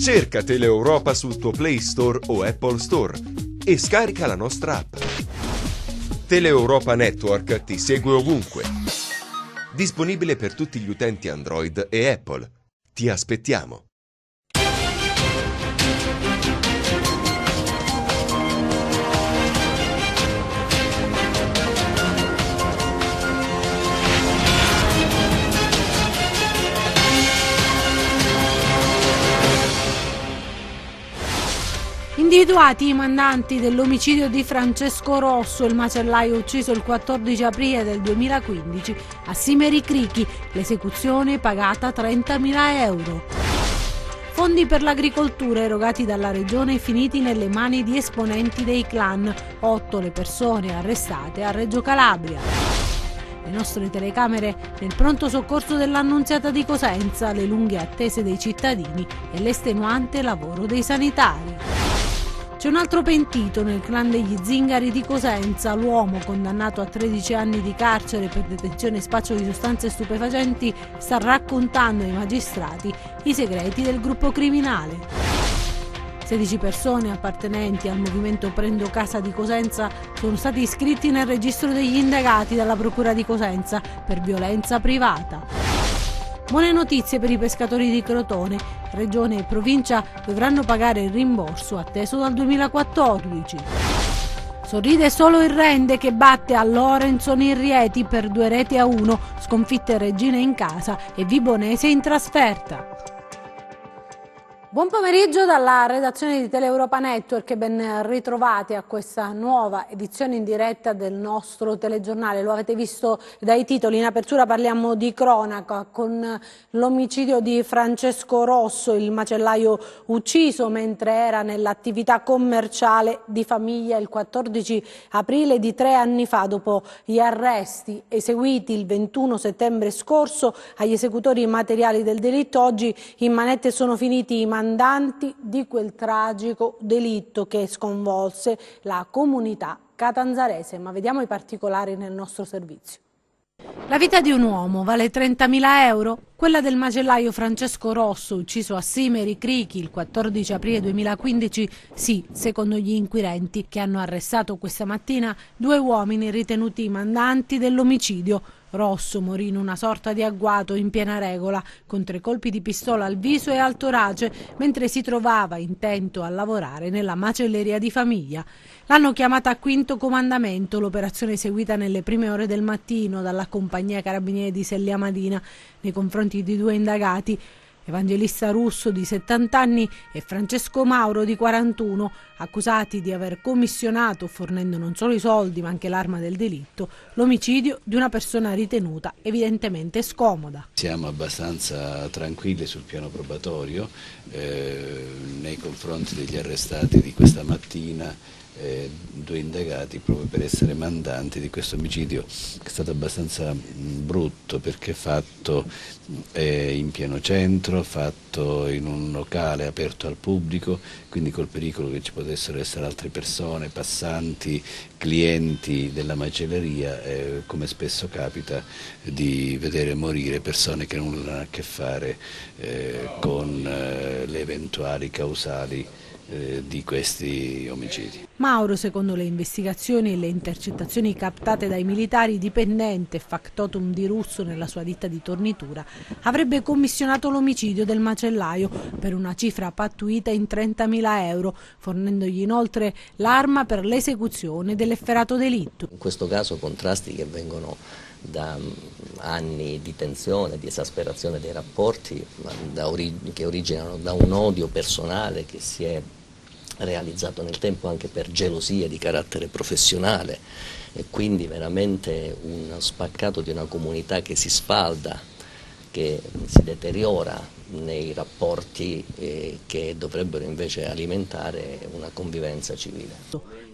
Cerca Teleeuropa sul tuo Play Store o Apple Store e scarica la nostra app. Teleeuropa Network ti segue ovunque. Disponibile per tutti gli utenti Android e Apple. Ti aspettiamo. Individuati i mandanti dell'omicidio di Francesco Rosso, il macellaio ucciso il 14 aprile del 2015 a Simeri Crichi, l'esecuzione pagata 30.000 euro. Fondi per l'agricoltura erogati dalla regione finiti nelle mani di esponenti dei clan, 8 le persone arrestate a Reggio Calabria. Le nostre telecamere nel pronto soccorso dell'Annunziata di Cosenza, le lunghe attese dei cittadini e l'estenuante lavoro dei sanitari. C'è un altro pentito nel clan degli zingari di Cosenza, l'uomo condannato a 13 anni di carcere per detenzione e spaccio di sostanze stupefacenti sta raccontando ai magistrati i segreti del gruppo criminale. 16 persone appartenenti al movimento Prendo Casa di Cosenza sono stati iscritti nel registro degli indagati dalla Procura di Cosenza per violenza privata. Buone notizie per i pescatori di Crotone. Regione e provincia dovranno pagare il rimborso atteso dal 2014. Sorride solo il Rende che batte a Lorenzo in per due reti a uno, sconfitte Regina in casa e Vibonese in trasferta. Buon pomeriggio dalla redazione di Teleeuropa Network e ben ritrovati a questa nuova edizione in diretta del nostro telegiornale. Lo avete visto dai titoli, in apertura parliamo di cronaca con l'omicidio di Francesco Rosso, il macellaio ucciso mentre era nell'attività commerciale di famiglia il 14 aprile di tre anni fa dopo gli arresti eseguiti il 21 settembre scorso agli esecutori materiali del delitto. Oggi in manette sono finiti i comandanti di quel tragico delitto che sconvolse la comunità catanzarese. Ma vediamo i particolari nel nostro servizio. La vita di un uomo vale 30.000 euro? Quella del macellaio Francesco Rosso, ucciso a Simeri Crichi il 14 aprile 2015, sì, secondo gli inquirenti che hanno arrestato questa mattina due uomini ritenuti mandanti dell'omicidio. Rosso morì in una sorta di agguato in piena regola, con tre colpi di pistola al viso e al torace, mentre si trovava intento a lavorare nella macelleria di famiglia. L'hanno chiamata Quinto Comandamento, l'operazione eseguita nelle prime ore del mattino dalla compagnia carabinieri di Sellia Madina nei confronti di due indagati, evangelista russo di 70 anni e Francesco Mauro di 41, accusati di aver commissionato, fornendo non solo i soldi ma anche l'arma del delitto, l'omicidio di una persona ritenuta evidentemente scomoda. Siamo abbastanza tranquilli sul piano probatorio eh, nei confronti degli arrestati di questa mattina eh, due indagati proprio per essere mandanti di questo omicidio che è stato abbastanza mm, brutto perché fatto mm, in pieno centro, fatto in un locale aperto al pubblico, quindi col pericolo che ci potessero essere altre persone, passanti, clienti della macelleria, eh, come spesso capita di vedere morire persone che nulla hanno a che fare eh, con le eventuali causali eh, di questi omicidi. Mauro, secondo le investigazioni e le intercettazioni captate dai militari, dipendente factotum di Russo nella sua ditta di tornitura, avrebbe commissionato l'omicidio del macellaio per una cifra pattuita in 30.000 euro, fornendogli inoltre l'arma per l'esecuzione dell'efferato delitto. In questo caso contrasti che vengono da mm, anni di tensione, di esasperazione dei rapporti, orig che originano da un odio personale che si è realizzato nel tempo anche per gelosia di carattere professionale e quindi veramente uno spaccato di una comunità che si sfalda, che si deteriora nei rapporti eh, che dovrebbero invece alimentare una convivenza civile.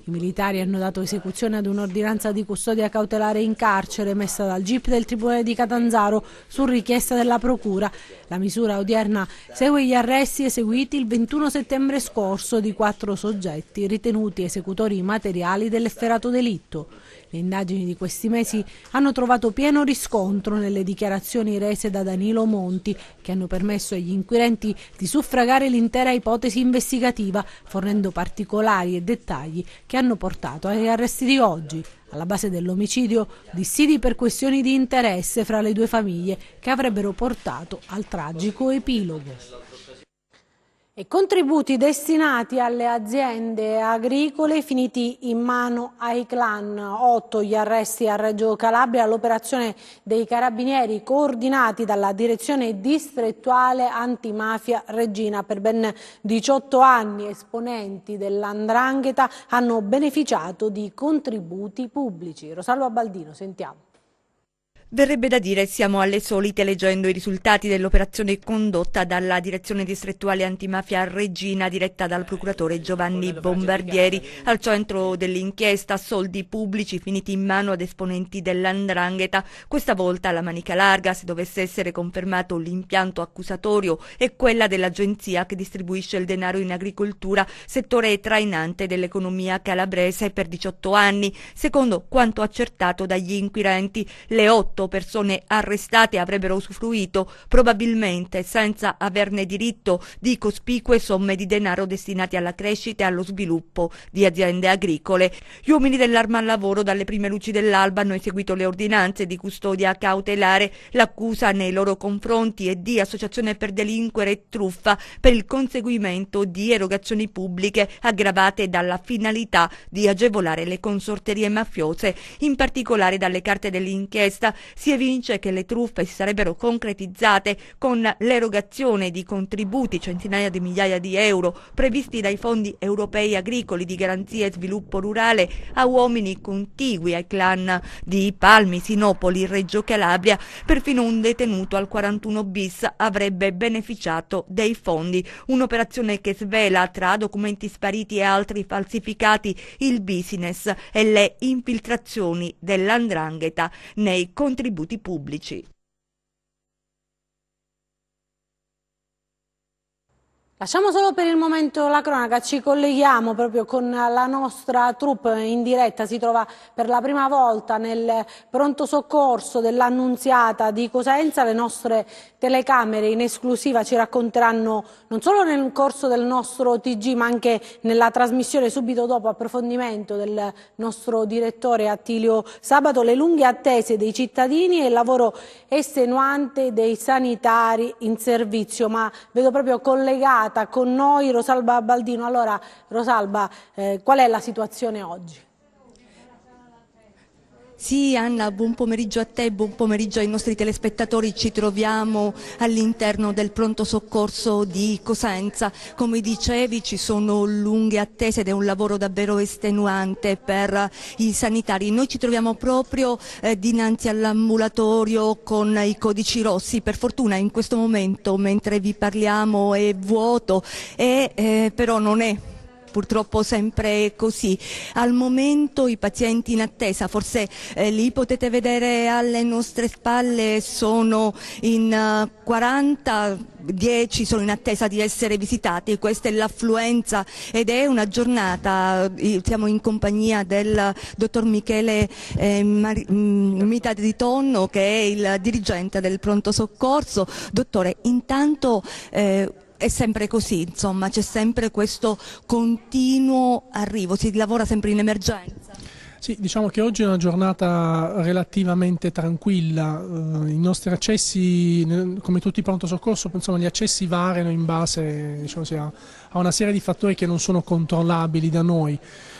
I militari hanno dato esecuzione ad un'ordinanza di custodia cautelare in carcere messa dal GIP del Tribunale di Catanzaro su richiesta della Procura. La misura odierna segue gli arresti eseguiti il 21 settembre scorso di quattro soggetti ritenuti esecutori materiali dell'efferato delitto. Le indagini di questi mesi hanno trovato pieno riscontro nelle dichiarazioni rese da Danilo Monti, che hanno permesso agli inquirenti di suffragare l'intera ipotesi investigativa, fornendo particolari e dettagli che hanno portato agli arresti di oggi. Alla base dell'omicidio, dissidi per questioni di interesse fra le due famiglie che avrebbero portato al tragico epilogo e contributi destinati alle aziende agricole finiti in mano ai clan. Otto gli arresti a Reggio Calabria, l'operazione dei carabinieri coordinati dalla direzione distrettuale antimafia Regina. Per ben 18 anni esponenti dell'Andrangheta hanno beneficiato di contributi pubblici. Rosalba Baldino, sentiamo. Verrebbe da dire siamo alle solite leggendo i risultati dell'operazione condotta dalla direzione distrettuale antimafia Regina diretta dal procuratore Giovanni Bombardieri al centro dell'inchiesta soldi pubblici finiti in mano ad esponenti dell'andrangheta. Questa volta la manica larga se dovesse essere confermato l'impianto accusatorio è quella dell'agenzia che distribuisce il denaro in agricoltura, settore trainante dell'economia calabrese per 18 anni, secondo quanto accertato dagli inquirenti. Le 8 28 persone arrestate avrebbero usufruito, probabilmente senza averne diritto, di cospicue somme di denaro destinate alla crescita e allo sviluppo di aziende agricole. Gli uomini dell'arma al lavoro dalle prime luci dell'alba hanno eseguito le ordinanze di custodia cautelare, l'accusa nei loro confronti e di associazione per delinquere e truffa per il conseguimento di erogazioni pubbliche aggravate dalla finalità di agevolare le consorterie mafiose, in particolare dalle carte dell'inchiesta si evince che le truffe si sarebbero concretizzate con l'erogazione di contributi, centinaia di migliaia di euro, previsti dai fondi europei agricoli di garanzia e sviluppo rurale a uomini contigui ai clan di Palmi, Sinopoli, Reggio Calabria, perfino un detenuto al 41 bis avrebbe beneficiato dei fondi. Un'operazione che svela tra documenti spariti e altri falsificati il business e le infiltrazioni dell'andrangheta nei conti contributi pubblici. Lasciamo solo per il momento la cronaca, ci colleghiamo proprio con la nostra troupe in diretta, si trova per la prima volta nel pronto soccorso dell'Annunziata di Cosenza, le nostre telecamere in esclusiva ci racconteranno non solo nel corso del nostro TG ma anche nella trasmissione subito dopo approfondimento del nostro direttore Attilio Sabato le lunghe attese dei cittadini e il lavoro estenuante dei sanitari in servizio, ma vedo proprio collegare collegata con noi Rosalba Baldino. Allora Rosalba, eh, qual è la situazione oggi? Sì Anna, buon pomeriggio a te, buon pomeriggio ai nostri telespettatori. Ci troviamo all'interno del pronto soccorso di Cosenza. Come dicevi ci sono lunghe attese ed è un lavoro davvero estenuante per i sanitari. Noi ci troviamo proprio eh, dinanzi all'ambulatorio con i codici rossi. Per fortuna in questo momento mentre vi parliamo è vuoto e eh, però non è purtroppo sempre così. Al momento i pazienti in attesa, forse eh, li potete vedere alle nostre spalle, sono in uh, 40 10 sono in attesa di essere visitati, questa è l'affluenza ed è una giornata, eh, siamo in compagnia del dottor Michele eh, Mar- mm, Mita di Tonno che è il dirigente del pronto soccorso. Dottore, intanto eh, è sempre così, insomma, c'è sempre questo continuo arrivo, si lavora sempre in emergenza. Sì, diciamo che oggi è una giornata relativamente tranquilla, eh, i nostri accessi, come tutti i pronto soccorso, insomma, gli accessi variano in base diciamo, a una serie di fattori che non sono controllabili da noi.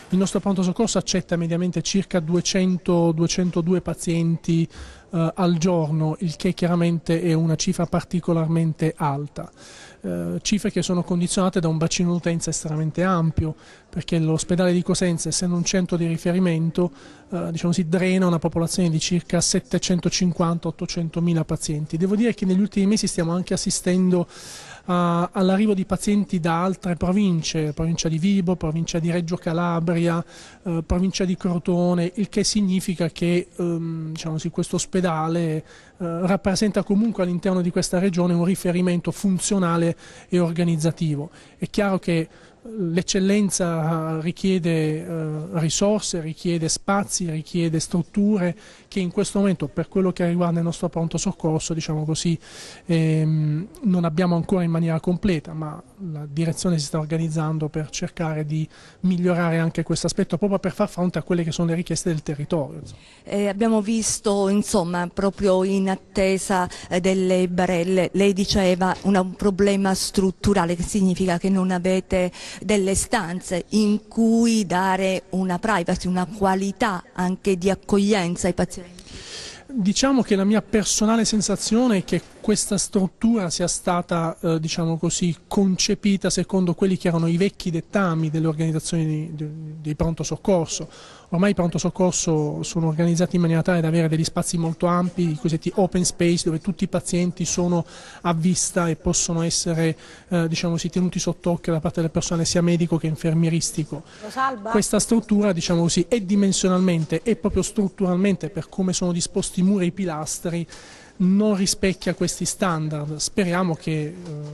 Il nostro pronto soccorso accetta mediamente circa 200-202 pazienti eh, al giorno, il che chiaramente è una cifra particolarmente alta. Eh, cifre che sono condizionate da un bacino d'utenza estremamente ampio, perché l'ospedale di Cosenza, essendo un centro di riferimento, eh, diciamo si drena una popolazione di circa 750-800 mila pazienti. Devo dire che negli ultimi mesi stiamo anche assistendo a, all'arrivo di pazienti da altre province, provincia di Vibo, provincia di Reggio Calabria, eh, provincia di Crotone, il che significa che ehm, diciamo, sì, questo ospedale eh, rappresenta comunque all'interno di questa regione un riferimento funzionale e organizzativo. È chiaro che l'eccellenza eh, richiede eh, risorse, richiede spazi, richiede strutture che in questo momento per quello che riguarda il nostro pronto soccorso diciamo così, ehm, non abbiamo ancora in maniera completa ma la direzione si sta organizzando per cercare di migliorare anche questo aspetto proprio per far fronte a quelle che sono le richieste del territorio. Eh, abbiamo visto insomma, proprio in attesa eh, delle barelle, lei diceva una, un problema strutturale che significa che non avete delle stanze in cui dare una privacy, una qualità anche di accoglienza ai pazienti? Diciamo che la mia personale sensazione è che questa struttura sia stata eh, diciamo così, concepita secondo quelli che erano i vecchi dettami delle organizzazioni di, di pronto soccorso. Ormai i pronto soccorso sono organizzati in maniera tale da avere degli spazi molto ampi, i cosiddetti open space, dove tutti i pazienti sono a vista e possono essere eh, diciamo così, tenuti sott'occhio da parte del personale sia medico che infermieristico. Questa struttura diciamo così, è dimensionalmente e proprio strutturalmente per come sono disposti i muri e i pilastri non rispecchia questi standard. Speriamo che eh,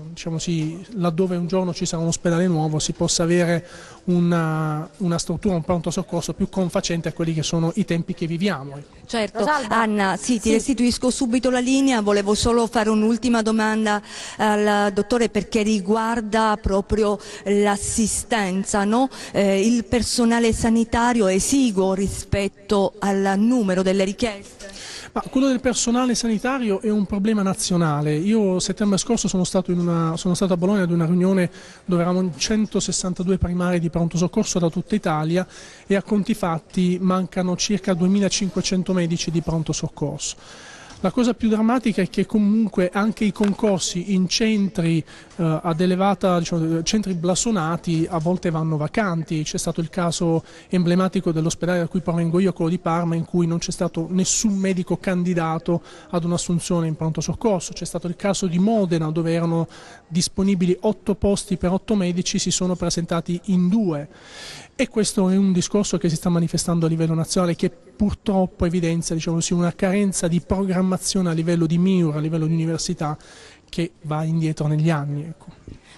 diciamo sì, laddove un giorno ci sarà un ospedale nuovo si possa avere una, una, struttura, un pronto soccorso più confacente a quelli che sono i tempi che viviamo. Certo, Rosalba. Anna, sì, ti sì. restituisco subito la linea, volevo solo fare un'ultima domanda al dottore perché riguarda proprio l'assistenza, no? eh, il personale sanitario è esiguo rispetto al numero delle richieste? Ma quello del personale sanitario è un problema nazionale. Io settembre scorso sono stato, una, sono stato a Bologna ad una riunione dove eravamo 162 primari di pronto soccorso da tutta Italia e a conti fatti mancano circa 2500 medici di pronto soccorso. La cosa più drammatica è che comunque anche i concorsi in centri eh, ad elevata, diciamo, eh, centri blasonati a volte vanno vacanti. C'è stato il caso emblematico dell'ospedale da cui provengo io, quello di Parma, in cui non c'è stato nessun medico candidato ad un'assunzione in pronto soccorso. C'è stato il caso di Modena dove erano disponibili otto posti per otto medici, si sono presentati in due. E questo è un discorso che si sta manifestando a livello nazionale che purtroppo evidenzia diciamo così, una carenza di programmazione a livello di MIUR, a livello di università che va indietro negli anni. Ecco.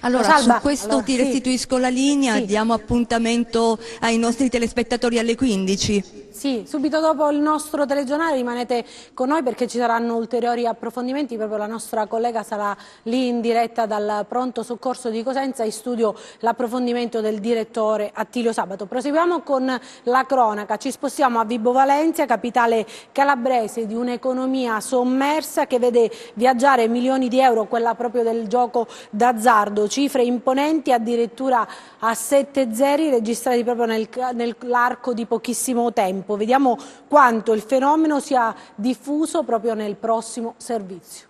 Allora, Salva. su questo allora, ti restituisco sì. la linea, sì. diamo appuntamento ai nostri telespettatori alle 15. Sì, subito dopo il nostro telegiornale rimanete con noi perché ci saranno ulteriori approfondimenti, proprio la nostra collega sarà lì in diretta dal pronto soccorso di Cosenza, in studio l'approfondimento del direttore Attilio Sabato. Proseguiamo con la cronaca, ci spostiamo a Vibo Valencia, capitale calabrese di un'economia sommersa che vede viaggiare milioni di euro, quella proprio del gioco d'azzardo cifre imponenti, addirittura a 7 zeri registrati proprio nel, nell'arco di pochissimo tempo. Vediamo quanto il fenomeno sia diffuso proprio nel prossimo servizio.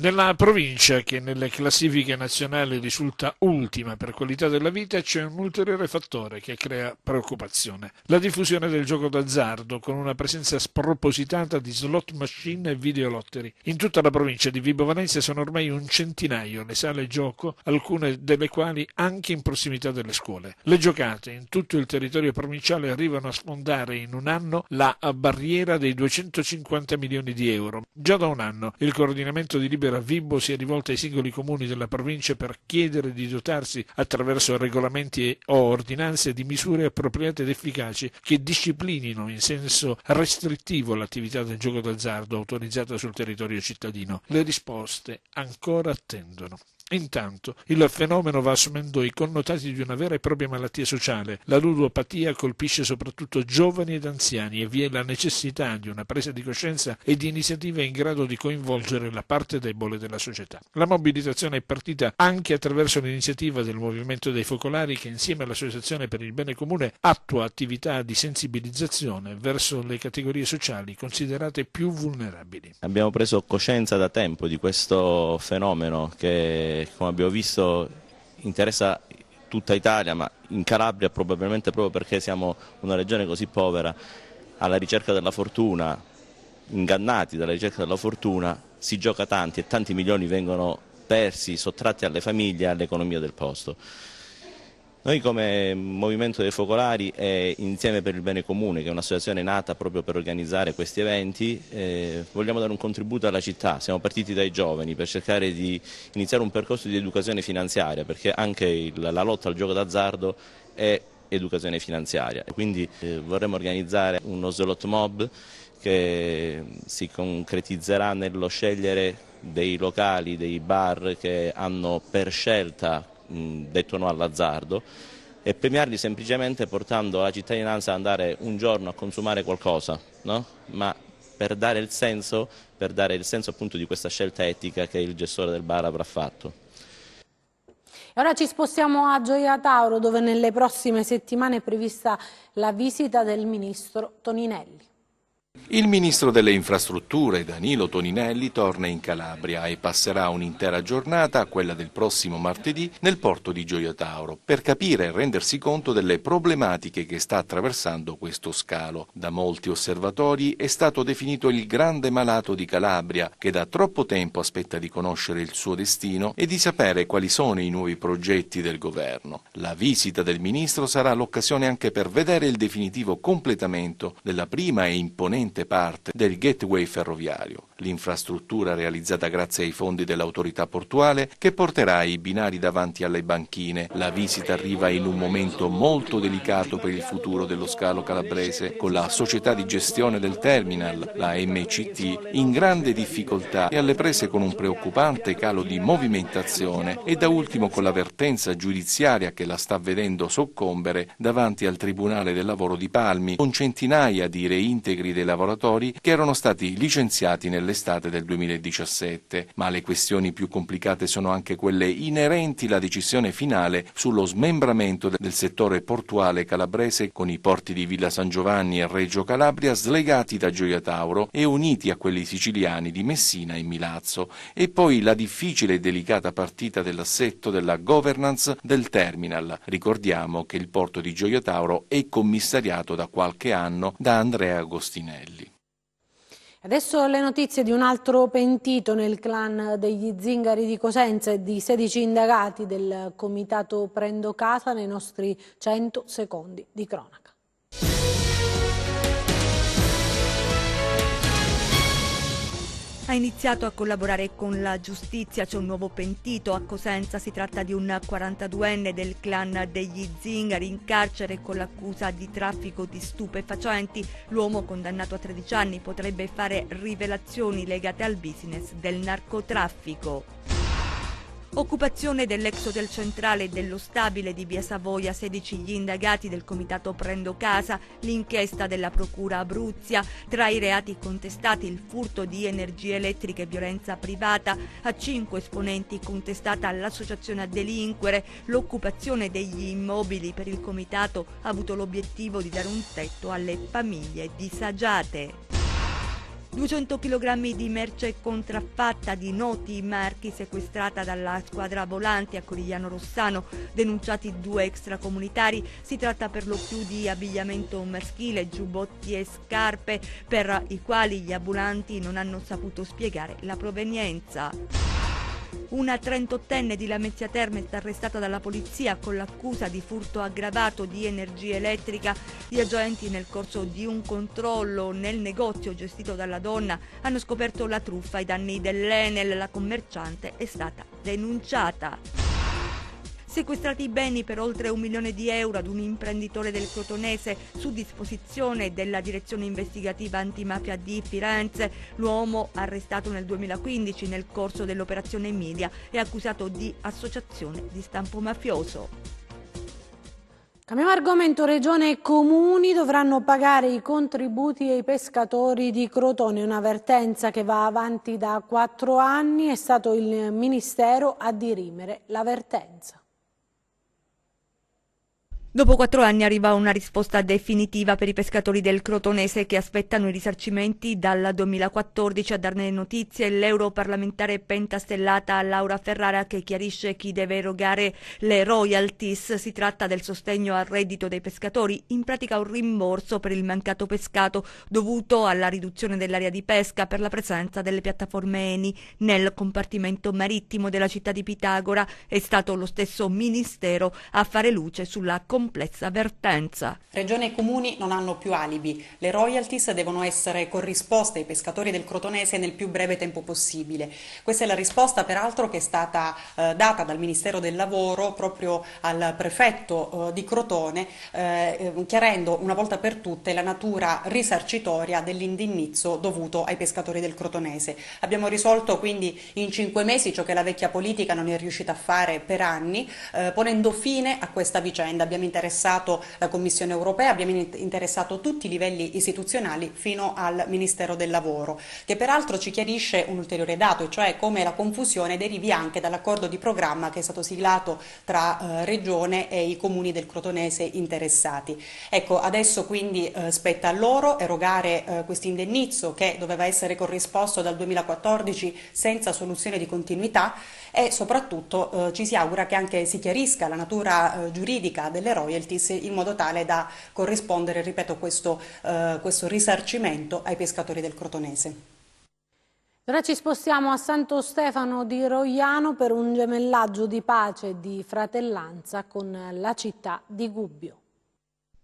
Nella provincia, che nelle classifiche nazionali risulta ultima per qualità della vita, c'è un ulteriore fattore che crea preoccupazione. La diffusione del gioco d'azzardo, con una presenza spropositata di slot machine e videolotteri. In tutta la provincia di Vibo Valencia sono ormai un centinaio le sale gioco, alcune delle quali anche in prossimità delle scuole. Le giocate in tutto il territorio provinciale arrivano a sfondare in un anno la barriera dei 250 milioni di euro. Già da un anno il coordinamento di libero Libera Vibbo si è rivolta ai singoli comuni della provincia per chiedere di dotarsi attraverso regolamenti o ordinanze di misure appropriate ed efficaci che disciplinino in senso restrittivo l'attività del gioco d'azzardo autorizzata sul territorio cittadino. Le risposte ancora attendono. Intanto il fenomeno va assumendo i connotati di una vera e propria malattia sociale. La ludopatia colpisce soprattutto giovani ed anziani e vi è la necessità di una presa di coscienza e di iniziative in grado di coinvolgere la parte debole della società. La mobilitazione è partita anche attraverso l'iniziativa del Movimento dei Focolari che insieme all'Associazione per il Bene Comune attua attività di sensibilizzazione verso le categorie sociali considerate più vulnerabili. Abbiamo preso coscienza da tempo di questo fenomeno che come abbiamo visto interessa tutta Italia, ma in Calabria probabilmente proprio perché siamo una regione così povera, alla ricerca della fortuna, ingannati dalla ricerca della fortuna, si gioca tanti e tanti milioni vengono persi, sottratti alle famiglie e all'economia del posto. Noi come Movimento dei Focolari e Insieme per il Bene Comune, che è un'associazione nata proprio per organizzare questi eventi, eh, vogliamo dare un contributo alla città. Siamo partiti dai giovani per cercare di iniziare un percorso di educazione finanziaria, perché anche il, la lotta al gioco d'azzardo è educazione finanziaria. Quindi eh, vorremmo organizzare uno slot mob che si concretizzerà nello scegliere dei locali, dei bar che hanno per scelta detto no all'azzardo e premiarli semplicemente portando la cittadinanza ad andare un giorno a consumare qualcosa, no? ma per dare il senso, per dare il senso appunto di questa scelta etica che il gestore del bar avrà fatto. E ora ci spostiamo a Gioia Tauro dove nelle prossime settimane è prevista la visita del ministro Toninelli. Il ministro delle infrastrutture Danilo Toninelli torna in Calabria e passerà un'intera giornata, quella del prossimo martedì, nel porto di Gioia Tauro per capire e rendersi conto delle problematiche che sta attraversando questo scalo. Da molti osservatori è stato definito il grande malato di Calabria che da troppo tempo aspetta di conoscere il suo destino e di sapere quali sono i nuovi progetti del governo. La visita del ministro sarà l'occasione anche per vedere il definitivo completamento della prima e imponente attualmente parte del gateway ferroviario, l'infrastruttura realizzata grazie ai fondi dell'autorità portuale che porterà i binari davanti alle banchine. La visita arriva in un momento molto delicato per il futuro dello scalo calabrese, con la società di gestione del terminal, la MCT, in grande difficoltà e alle prese con un preoccupante calo di movimentazione e da ultimo con l'avvertenza giudiziaria che la sta vedendo soccombere davanti al Tribunale del Lavoro di Palmi, con centinaia di reintegri dei lavoratori lavoratori che erano stati licenziati nell'estate del 2017, ma le questioni più complicate sono anche quelle inerenti alla decisione finale sullo smembramento del settore portuale calabrese con i porti di Villa San Giovanni e Reggio Calabria slegati da Gioia Tauro e uniti a quelli siciliani di Messina e Milazzo, e poi la difficile e delicata partita dell'assetto della governance del terminal. Ricordiamo che il porto di Gioia Tauro è commissariato da qualche anno da Andrea Agostinelli. Anelli. Adesso le notizie di un altro pentito nel clan degli zingari di Cosenza e di 16 indagati del comitato Prendo Casa nei nostri 100 secondi di cronaca. ha iniziato a collaborare con la giustizia. C'è un nuovo pentito a Cosenza, si tratta di un 42enne del clan degli Zingari in carcere con l'accusa di traffico di stupefacenti. L'uomo condannato a 13 anni potrebbe fare rivelazioni legate al business del narcotraffico. Occupazione dell'ex hotel centrale e dello stabile di Via Savoia, 16 gli indagati del comitato Prendo Casa, l'inchiesta della procura Abruzia, tra i reati contestati il furto di energie elettriche e violenza privata, a 5 esponenti contestata l'associazione a delinquere, l'occupazione degli immobili per il comitato ha avuto l'obiettivo di dare un tetto alle famiglie disagiate. 200 kg di merce contraffatta di noti marchi sequestrata dalla squadra volante a Corigliano Rossano, denunciati due extracomunitari. Si tratta per lo più di abbigliamento maschile, giubbotti e scarpe per i quali gli ambulanti non hanno saputo spiegare la provenienza. Una 38enne di Lamezia Terme è stata arrestata dalla polizia con l'accusa di furto aggravato di energia elettrica. Gli agenti nel corso di un controllo nel negozio gestito dalla donna hanno scoperto la truffa ai danni dell'Enel. La commerciante è stata denunciata. Sequestrati i beni per oltre un milione di euro ad un imprenditore del Crotonese su disposizione della direzione investigativa antimafia di Firenze, l'uomo arrestato nel 2015 nel corso dell'operazione Media è accusato di associazione di stampo mafioso. Cambiamo argomento, regione e comuni dovranno pagare i contributi ai pescatori di Crotone, un'avvertenza che va avanti da quattro anni, è stato il Ministero a dirimere l'avvertenza. Dopo quattro anni arriva una risposta definitiva per i pescatori del Crotonese che aspettano i risarcimenti dal 2014 a darne notizie l'europarlamentare pentastellata Laura Ferrara che chiarisce chi deve erogare le royalties. Si tratta del sostegno al reddito dei pescatori, in pratica un rimborso per il mancato pescato dovuto alla riduzione dell'area di pesca per la presenza delle piattaforme ENI nel compartimento marittimo della città di Pitagora. È stato lo stesso Ministero a fare luce sulla competenza complessa avvertenza. Regione e comuni non hanno più alibi. Le royalties devono essere corrisposte ai pescatori del Crotonese nel più breve tempo possibile. Questa è la risposta peraltro che è stata eh, data dal Ministero del Lavoro proprio al prefetto eh, di Crotone, eh, chiarendo una volta per tutte la natura risarcitoria dell'indennizzo dovuto ai pescatori del Crotonese. Abbiamo risolto quindi in cinque mesi ciò che la vecchia politica non è riuscita a fare per anni, eh, ponendo fine a questa vicenda. Abbiamo interessato la Commissione europea, abbiamo interessato tutti i livelli istituzionali fino al Ministero del Lavoro, che peraltro ci chiarisce un ulteriore dato, e cioè come la confusione derivi anche dall'accordo di programma che è stato siglato tra eh, Regione e i comuni del Crotonese interessati. Ecco, adesso quindi eh, spetta a loro erogare eh, questo indennizzo che doveva essere corrisposto dal 2014 senza soluzione di continuità e soprattutto eh, ci si augura che anche si chiarisca la natura eh, giuridica dell'erogare royalties in modo tale da corrispondere, ripeto, questo, eh, questo risarcimento ai pescatori del crotonese. Ora ci spostiamo a Santo Stefano di Roiano per un gemellaggio di pace e di fratellanza con la città di Gubbio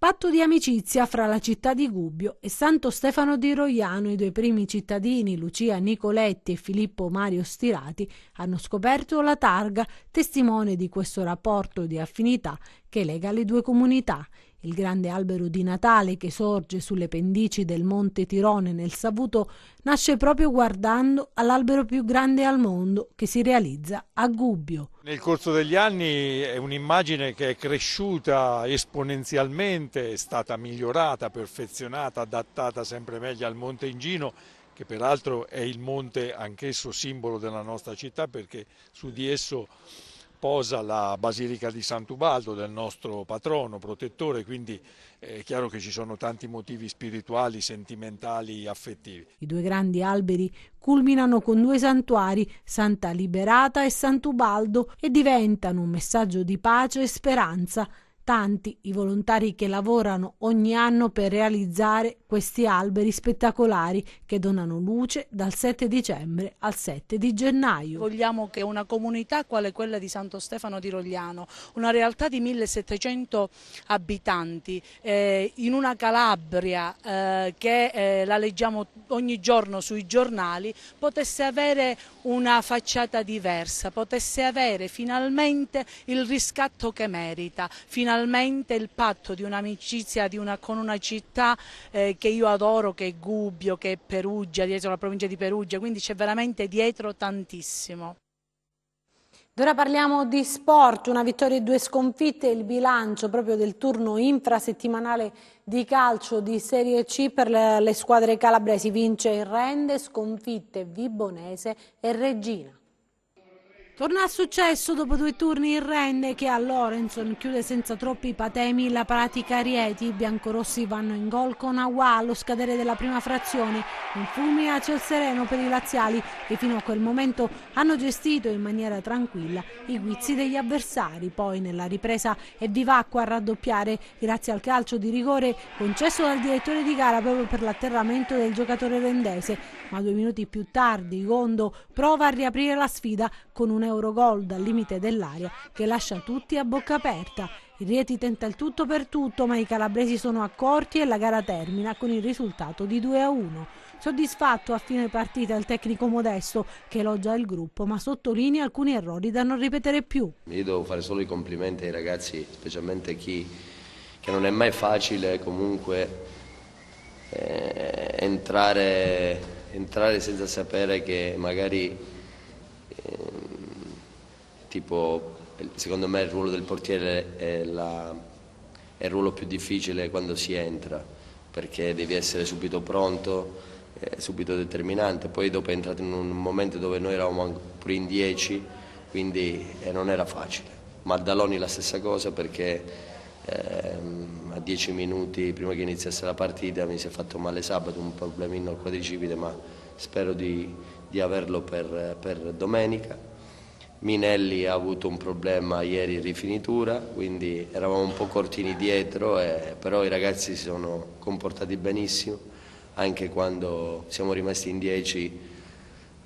patto di amicizia fra la città di Gubbio e Santo Stefano di Roiano, i due primi cittadini, Lucia Nicoletti e Filippo Mario Stirati, hanno scoperto la targa, testimone di questo rapporto di affinità che lega le due comunità il grande albero di Natale che sorge sulle pendici del monte Tirone nel Savuto nasce proprio guardando all'albero più grande al mondo che si realizza a Gubbio. Nel corso degli anni è un'immagine che è cresciuta esponenzialmente, è stata migliorata, perfezionata, adattata sempre meglio al monte Ingino che peraltro è il monte anch'esso simbolo della nostra città perché su di esso sposa la Basilica di Sant'Ubaldo del nostro patrono, protettore, quindi eh, è chiaro che ci sono tanti motivi spirituali, sentimentali, affettivi. I due grandi alberi culminano con due santuari, Santa Liberata e Sant'Ubaldo, e diventano un messaggio di pace e speranza tanti i volontari che lavorano ogni anno per realizzare questi alberi spettacolari che donano luce dal 7 dicembre al 7 di gennaio. Vogliamo che una comunità quale quella di Santo Stefano di Rogliano, una realtà di 1700 abitanti, eh, in una Calabria eh, che eh, la leggiamo ogni giorno sui giornali, potesse avere una facciata diversa, potesse avere finalmente il riscatto che merita, finalmente finalmente il patto di un'amicizia una, con una città eh, che io adoro, che è Gubbio, che è Perugia, dietro la provincia di Perugia, quindi c'è veramente dietro tantissimo. Ed ora parliamo di sport, una vittoria e due sconfitte, il bilancio proprio del turno infrasettimanale di calcio di Serie C per le squadre calabresi. Vince il Rende, sconfitte Vibonese e Regina. Torna a successo dopo due turni in rende che a Lorenzon chiude senza troppi patemi la pratica Rieti. I biancorossi vanno in gol con Awa allo scadere della prima frazione. Un fulmine a ciel sereno per i laziali che fino a quel momento hanno gestito in maniera tranquilla i guizzi degli avversari. Poi nella ripresa è Vivacqua a raddoppiare grazie al calcio di rigore concesso dal direttore di gara proprio per l'atterramento del giocatore rendese. Ma due minuti più tardi Gondo prova a riaprire la sfida con una Eurogol dal limite dell'area che lascia tutti a bocca aperta. Il Rieti tenta il tutto per tutto, ma i calabresi sono accorti e la gara termina con il risultato di 2 a 1. Soddisfatto a fine partita il tecnico Modesto che elogia il gruppo, ma sottolinea alcuni errori da non ripetere più. Io devo fare solo i complimenti ai ragazzi, specialmente chi che non è mai facile comunque eh, entrare, entrare, senza sapere che magari eh, tipo secondo me il ruolo del portiere è, la, è il ruolo più difficile quando si entra perché devi essere subito pronto, eh, subito determinante, poi dopo è entrato in un momento dove noi eravamo pure in 10, quindi eh, non era facile. Maddaloni la stessa cosa perché ehm, a 10 minuti prima che iniziasse la partita mi si è fatto male sabato, un problemino al quadricipite, ma spero di, di averlo per, per domenica. Minelli ha avuto un problema ieri in rifinitura, quindi eravamo un po' cortini dietro, eh, però i ragazzi si sono comportati benissimo, anche quando siamo rimasti in 10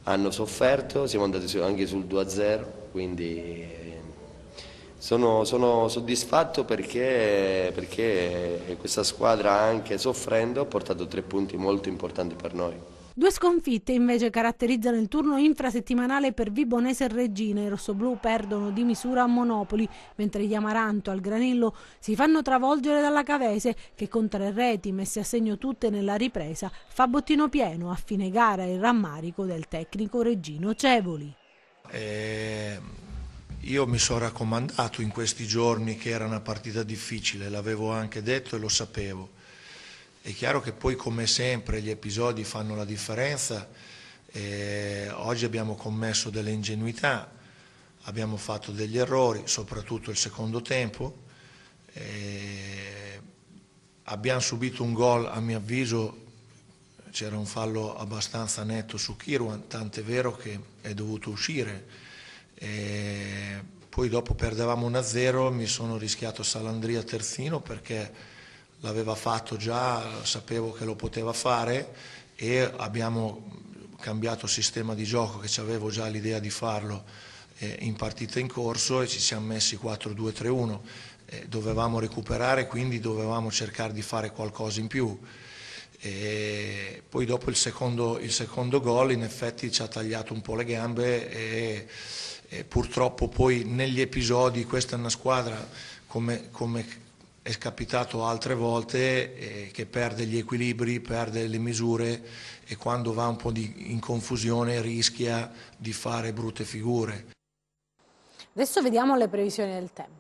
hanno sofferto, siamo andati anche sul 2-0, quindi eh, sono, sono soddisfatto perché, perché questa squadra anche soffrendo ha portato tre punti molto importanti per noi. Due sconfitte invece caratterizzano il turno infrasettimanale per Vibonese e Regina. I rossoblù perdono di misura a Monopoli, mentre gli Amaranto al Granello si fanno travolgere dalla Cavese che con tre reti messe a segno tutte nella ripresa fa bottino pieno a fine gara il rammarico del tecnico Regino Cevoli. Eh, io mi sono raccomandato in questi giorni che era una partita difficile, l'avevo anche detto e lo sapevo. È chiaro che poi come sempre gli episodi fanno la differenza, eh, oggi abbiamo commesso delle ingenuità, abbiamo fatto degli errori, soprattutto il secondo tempo, eh, abbiamo subito un gol a mio avviso c'era un fallo abbastanza netto su Kirwan, tant'è vero che è dovuto uscire. E eh, poi dopo perdevamo 1-0, mi sono rischiato Salandria terzino perché l'aveva fatto già, sapevo che lo poteva fare e abbiamo cambiato sistema di gioco che avevo già l'idea di farlo eh, in partita in corso e ci siamo messi 4-2-3-1. Eh, dovevamo recuperare, quindi dovevamo cercare di fare qualcosa in più. E poi dopo il secondo, il secondo gol in effetti ci ha tagliato un po' le gambe e, e purtroppo poi negli episodi questa è una squadra come, come è capitato altre volte eh, che perde gli equilibri, perde le misure e quando va un po' in confusione rischia di fare brutte figure. Adesso vediamo le previsioni del tempo.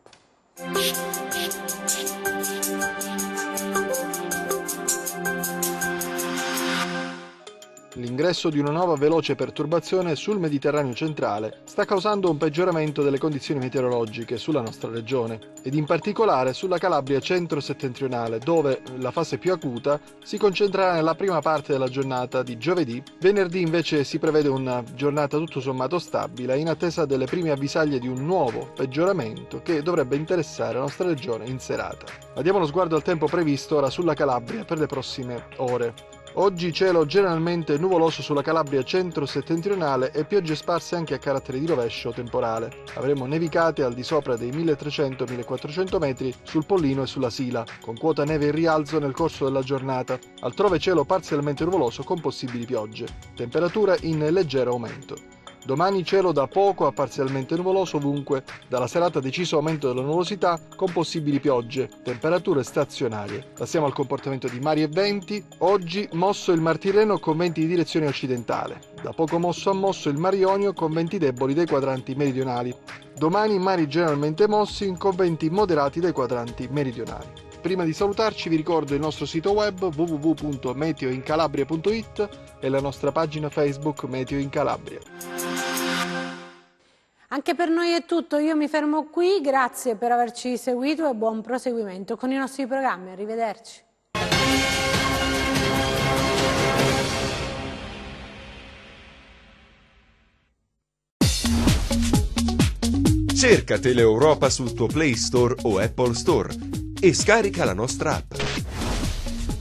L'ingresso di una nuova veloce perturbazione sul Mediterraneo centrale sta causando un peggioramento delle condizioni meteorologiche sulla nostra regione ed in particolare sulla Calabria centro-settentrionale dove la fase più acuta si concentrerà nella prima parte della giornata di giovedì. Venerdì invece si prevede una giornata tutto sommato stabile in attesa delle prime avvisaglie di un nuovo peggioramento che dovrebbe interessare la nostra regione in serata. Ma diamo uno sguardo al tempo previsto ora sulla Calabria per le prossime ore. Oggi cielo generalmente nuvoloso sulla Calabria centro-settentrionale e piogge sparse anche a carattere di rovescio temporale. Avremo nevicate al di sopra dei 1300-1400 metri sul Pollino e sulla Sila, con quota neve in rialzo nel corso della giornata. Altrove cielo parzialmente nuvoloso con possibili piogge. Temperatura in leggero aumento. Domani cielo da poco a parzialmente nuvoloso ovunque, dalla serata deciso aumento della nuvolosità con possibili piogge, temperature stazionarie. Passiamo al comportamento di mari e venti. Oggi mosso il mar Tirreno con venti di direzione occidentale. Da poco mosso a mosso il mar Ionio con venti deboli dei quadranti meridionali. Domani mari generalmente mossi con venti moderati dei quadranti meridionali. Prima di salutarci vi ricordo il nostro sito web www.meteoincalabria.it e la nostra pagina Facebook Meteo in Calabria. Anche per noi è tutto, io mi fermo qui, grazie per averci seguito e buon proseguimento con i nostri programmi, arrivederci. Cerca Teleeuropa sul tuo Play Store o Apple Store e scarica la nostra app.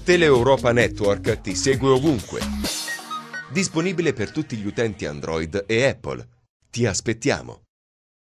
Teleeuropa Network ti segue ovunque. Disponibile per tutti gli utenti Android e Apple. Ti aspettiamo.